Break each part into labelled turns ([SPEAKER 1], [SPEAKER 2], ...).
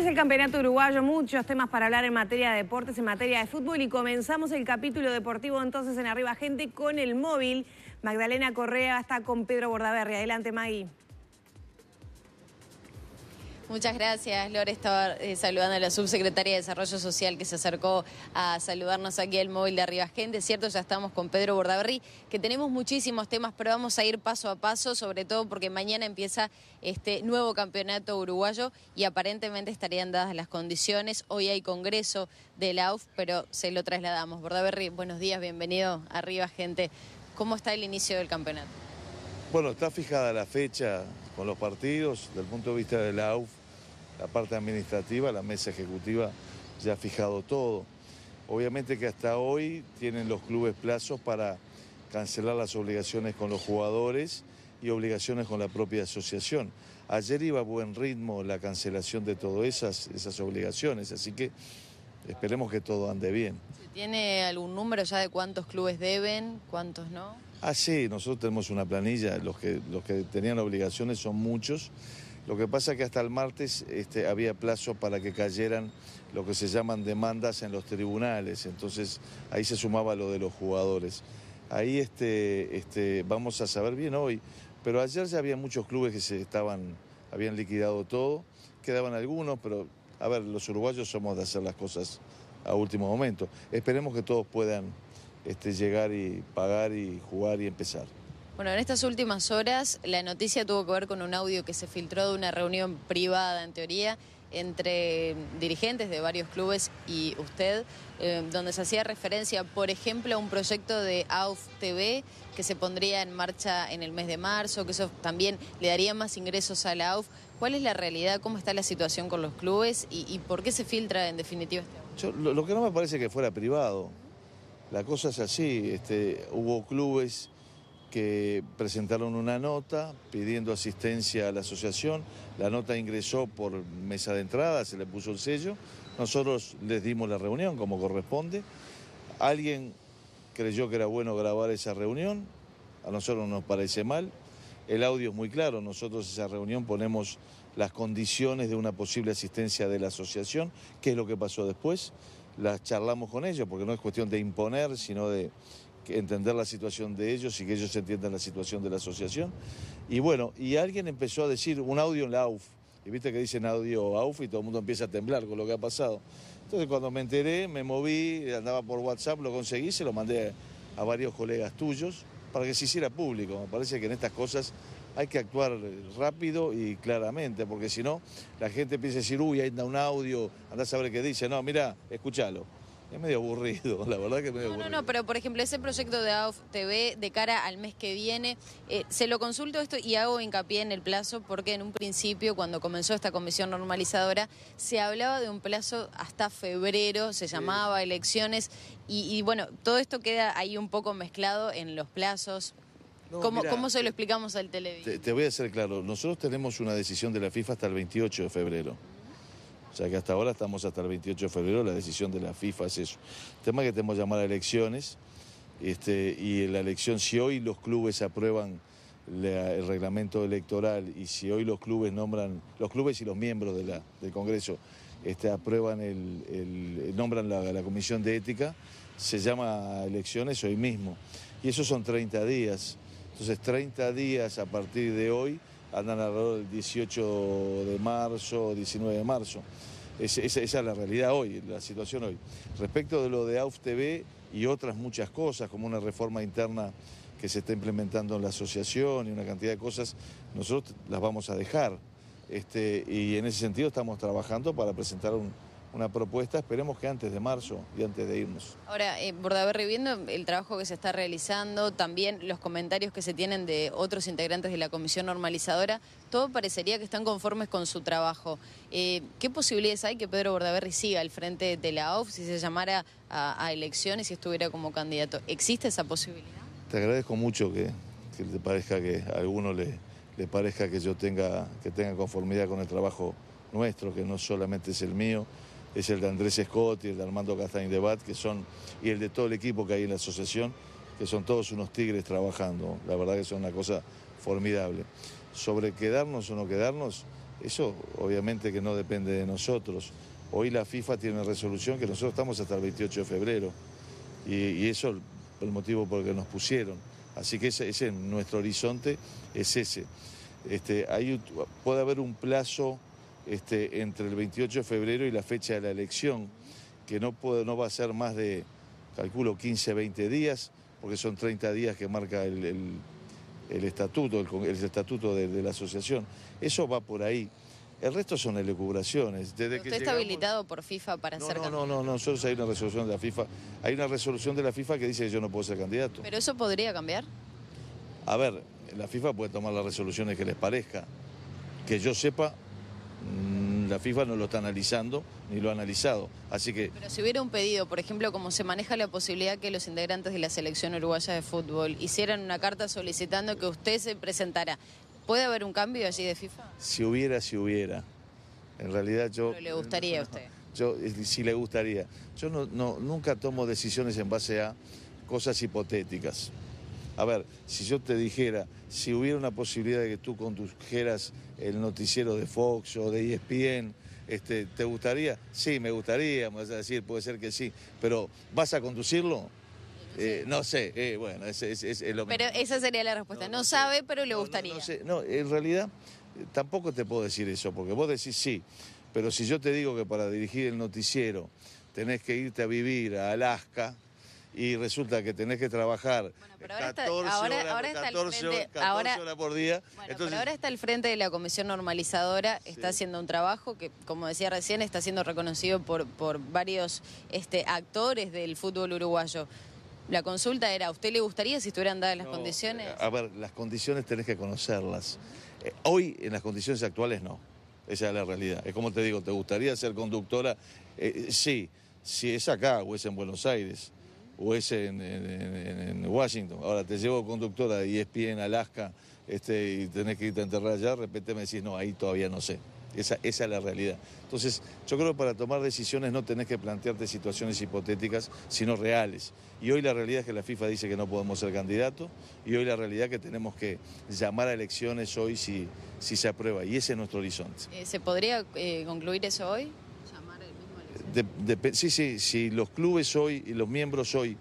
[SPEAKER 1] es el campeonato uruguayo, muchos temas para hablar en materia de deportes, en materia de fútbol y comenzamos el capítulo deportivo entonces en Arriba Gente con el móvil. Magdalena Correa está con Pedro Bordaberry. Adelante, Magui. Muchas gracias, Lore. Estaba eh, saludando a la subsecretaria de Desarrollo Social que se acercó a saludarnos aquí al móvil de Arriba Gente. Cierto, ya estamos con Pedro Bordaberry, que tenemos muchísimos temas, pero vamos a ir paso a paso, sobre todo porque mañana empieza este nuevo campeonato uruguayo y aparentemente estarían dadas las condiciones. Hoy hay congreso de la pero se lo trasladamos. Bordaberry, buenos días, bienvenido Arriba Gente. ¿Cómo está el inicio del campeonato?
[SPEAKER 2] Bueno, está fijada la fecha con los partidos, desde el punto de vista del AUF la parte administrativa, la mesa ejecutiva ya ha fijado todo. Obviamente que hasta hoy tienen los clubes plazos para cancelar las obligaciones con los jugadores y obligaciones con la propia asociación. Ayer iba a buen ritmo la cancelación de todas esas, esas obligaciones, así que esperemos que todo ande bien.
[SPEAKER 1] ¿Tiene algún número ya de cuántos clubes deben, cuántos no?
[SPEAKER 2] Ah, sí, nosotros tenemos una planilla, los que, los que tenían obligaciones son muchos lo que pasa es que hasta el martes este, había plazo para que cayeran lo que se llaman demandas en los tribunales, entonces ahí se sumaba lo de los jugadores. Ahí este, este, vamos a saber bien hoy, pero ayer ya había muchos clubes que se estaban, habían liquidado todo, quedaban algunos, pero a ver, los uruguayos somos de hacer las cosas a último momento. Esperemos que todos puedan este, llegar y pagar y jugar y empezar.
[SPEAKER 1] Bueno, en estas últimas horas la noticia tuvo que ver con un audio que se filtró de una reunión privada, en teoría, entre dirigentes de varios clubes y usted, eh, donde se hacía referencia, por ejemplo, a un proyecto de AUF TV que se pondría en marcha en el mes de marzo, que eso también le daría más ingresos a la AUF. ¿Cuál es la realidad? ¿Cómo está la situación con los clubes? ¿Y, por qué se filtra en definitiva
[SPEAKER 2] este Yo, lo, que no me parece que fuera privado. La cosa es así, este, hubo clubes que presentaron una nota pidiendo asistencia a la asociación. La nota ingresó por mesa de entrada, se le puso el sello. Nosotros les dimos la reunión como corresponde. Alguien creyó que era bueno grabar esa reunión, a nosotros nos parece mal. El audio es muy claro, nosotros esa reunión ponemos las condiciones de una posible asistencia de la asociación, qué es lo que pasó después, las charlamos con ellos, porque no es cuestión de imponer, sino de entender la situación de ellos y que ellos entiendan la situación de la asociación. Y bueno, y alguien empezó a decir un audio en la AUF. Y viste que dicen audio AUF y todo el mundo empieza a temblar con lo que ha pasado. Entonces cuando me enteré, me moví, andaba por WhatsApp, lo conseguí, se lo mandé a varios colegas tuyos para que se hiciera público. Me parece que en estas cosas hay que actuar rápido y claramente, porque si no, la gente empieza a decir, uy, ahí anda un audio, anda a saber qué dice. No, mira, escúchalo. Es medio aburrido, la verdad que es medio no, No,
[SPEAKER 1] no, pero por ejemplo, ese proyecto de AOF TV de cara al mes que viene, eh, se lo consulto esto y hago hincapié en el plazo porque en un principio, cuando comenzó esta comisión normalizadora, se hablaba de un plazo hasta febrero, se llamaba elecciones y, bueno, todo esto queda ahí un poco mezclado en los plazos,
[SPEAKER 2] ¿Cómo, se lo eh,
[SPEAKER 1] explicamos al
[SPEAKER 2] televisor? Te, voy a hacer claro, nosotros tenemos una decisión de la FIFA hasta el 28 de febrero. O sea que hasta ahora estamos hasta el 28 de febrero, la decisión de la FIFA es eso. El tema es que tenemos que llamar a elecciones este, y la elección, si hoy los clubes aprueban el reglamento electoral y si hoy los clubes nombran, los clubes y los miembros del Congreso este, aprueban el, nombran la, Comisión de Ética, se llama elecciones hoy mismo. Y esos son 30 días. Entonces 30 días a partir de hoy andan alrededor del 18 de marzo, 19 de marzo. esa, esa, es la realidad hoy, la situación hoy. Respecto de lo de AUF TV y otras muchas cosas, como una reforma interna que se está implementando en la asociación y una cantidad de cosas, nosotros las vamos a dejar. Este, y en ese sentido estamos trabajando para presentar un, una propuesta, esperemos que antes de marzo y antes de irnos.
[SPEAKER 1] Ahora, eh, Bordaberry, viendo el trabajo que se está realizando, también los comentarios que se tienen de otros integrantes de la comisión normalizadora, todo parecería que están conformes con su trabajo. Eh, ¿Qué posibilidades hay que Pedro Bordaberry siga al frente de la OFF si se llamara a, elecciones y estuviera como candidato? ¿Existe esa posibilidad?
[SPEAKER 2] Te agradezco mucho que, te parezca que a alguno le, le parezca que yo tenga, que tenga conformidad con el trabajo nuestro, que no solamente es el mío es el de Andrés Scott y el de Armando Castaño de Bat, que son, y el de todo el equipo que hay en la asociación, que son todos unos tigres trabajando. La verdad que son una cosa formidable. Sobre quedarnos o no quedarnos, eso obviamente que no depende de nosotros. Hoy la FIFA tiene resolución que nosotros estamos hasta el 28 de febrero y, eso eso el motivo por el que nos pusieron. Así que ese, es nuestro horizonte es ese. Este, puede haber un plazo este, entre el 28 de febrero y la fecha de la elección, que no, va a ser más de, calculo, 15, 20 días, porque son 30 días que marca el, estatuto, el, estatuto de, la asociación. Eso va por ahí. El resto son elucubraciones. Desde ¿Usted está
[SPEAKER 1] habilitado por FIFA para no, ser no,
[SPEAKER 2] No, no, no, nosotros hay una resolución de la FIFA. Hay una resolución de la FIFA que dice que yo no puedo ser candidato.
[SPEAKER 1] ¿Pero eso podría cambiar?
[SPEAKER 2] A ver, la FIFA puede tomar las resoluciones que les parezca. Que yo sepa, Mm, la FIFA no lo está analizando ni lo ha analizado. Así que. Pero
[SPEAKER 1] si hubiera un pedido, por ejemplo, como se maneja la posibilidad que los integrantes de la selección uruguaya de fútbol hicieran una carta solicitando que usted se presentara, ¿puede haber un cambio allí de FIFA?
[SPEAKER 2] Si hubiera, si hubiera. En realidad yo. le gustaría a usted. Yo eh, le gustaría. Yo nunca tomo decisiones en base a cosas hipotéticas. A ver, si yo te dijera, si hubiera una posibilidad de que tú condujeras el noticiero de Fox o de e ESPN, este, ¿te gustaría? Sí, me gustaría, me vas a decir, puede ser que sí, pero ¿vas a conducirlo? Eh, no sé, eh, bueno, es, es, lo mismo.
[SPEAKER 1] Pero esa sería la respuesta, no, sabe, pero le gustaría. No, sé.
[SPEAKER 2] no, en realidad tampoco te puedo decir eso, porque vos decís sí, pero si yo te digo que para dirigir el noticiero tenés que irte a vivir a Alaska, y resulta que tenés que trabajar
[SPEAKER 1] 14, horas, por
[SPEAKER 2] día. pero ahora
[SPEAKER 1] está al frente de la Comisión Normalizadora, está haciendo un trabajo que, como decía recién, está siendo reconocido por, varios este, actores del fútbol uruguayo. La consulta era, ¿a usted le gustaría si estuvieran dadas las condiciones? Eh,
[SPEAKER 2] a ver, las condiciones tenés que conocerlas. Eh, hoy, en las condiciones actuales, no. Esa es la realidad. Es como te digo, ¿te gustaría ser conductora? Eh, sí, si es acá o es en Buenos Aires o ese en, Washington. Ahora te llevo conductora y es pie en Alaska este, y tenés que irte a enterrar allá, de repente me decís, no, ahí todavía no sé. Esa, es la realidad. Entonces, yo creo que para tomar decisiones no tenés que plantearte situaciones hipotéticas, sino reales. Y hoy la realidad es que la FIFA dice que no podemos ser candidatos y hoy la realidad es que tenemos que llamar a elecciones hoy si, se aprueba. Y ese es nuestro horizonte.
[SPEAKER 1] Eh, ¿Se podría eh, concluir eso hoy?
[SPEAKER 2] sí, sí, si los clubes hoy y los miembros hoy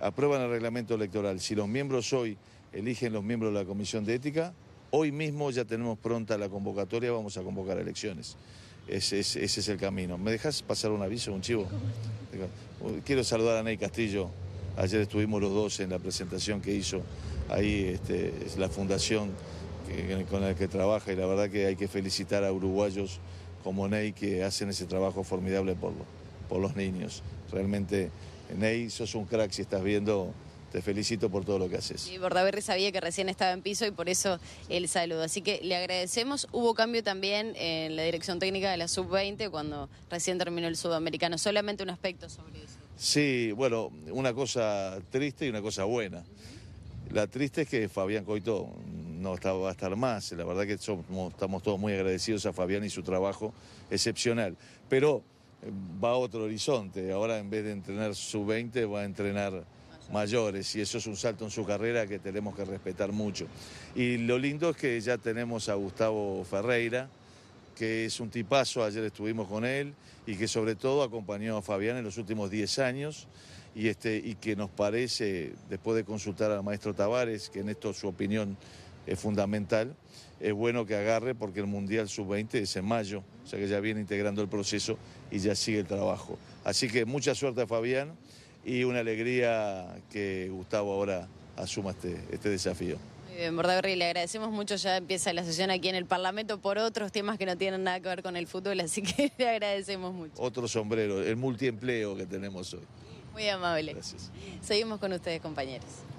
[SPEAKER 2] aprueban el reglamento electoral, si los miembros hoy eligen los miembros de la Comisión de Ética, hoy mismo ya tenemos pronta la convocatoria, vamos a convocar elecciones. Ese, es el camino. ¿Me dejas pasar un aviso, un chivo? Quiero saludar a Ney Castillo. Ayer estuvimos los dos en la presentación que hizo ahí este, la fundación con la que trabaja y la verdad que hay que felicitar a uruguayos como Ney que hacen ese trabajo formidable por, por los niños. Realmente, Ney, sos un crack si estás viendo te felicito por todo lo que haces. Y
[SPEAKER 1] Bordaberry sabía que recién estaba en piso y por eso el saludo. Así que le agradecemos. Hubo cambio también en la dirección técnica de la sub-20 cuando recién terminó el sudamericano. Solamente un aspecto sobre eso.
[SPEAKER 2] Sí, bueno, una cosa triste y una cosa buena. La triste es que Fabián Coito no va a estar más. La verdad que estamos todos muy agradecidos a Fabián y su trabajo excepcional. Pero eh, va a otro horizonte. Ahora en vez de entrenar sub-20 va a entrenar mayores y eso es un salto en su carrera que tenemos que respetar mucho. Y lo lindo es que ya tenemos a Gustavo Ferreira, que es un tipazo, ayer estuvimos con él y que sobre todo acompañó a Fabián en los últimos 10 años y, este, y que nos parece, después de consultar al maestro Tavares, que en esto su opinión es fundamental. Es bueno que agarre porque el Mundial Sub-20 es en mayo, o sea que ya viene integrando el proceso y ya sigue el trabajo. Así que mucha suerte a Fabián y una alegría que Gustavo ahora asuma este, este desafío.
[SPEAKER 1] Muy bien, Bordaberry, le agradecemos mucho. Ya empieza la sesión aquí en el Parlamento por otros temas que no tienen nada que ver con el fútbol, así que le agradecemos mucho.
[SPEAKER 2] Otro sombrero, el multiempleo que tenemos hoy.
[SPEAKER 1] Muy amable. Gracias. Seguimos con ustedes, compañeros.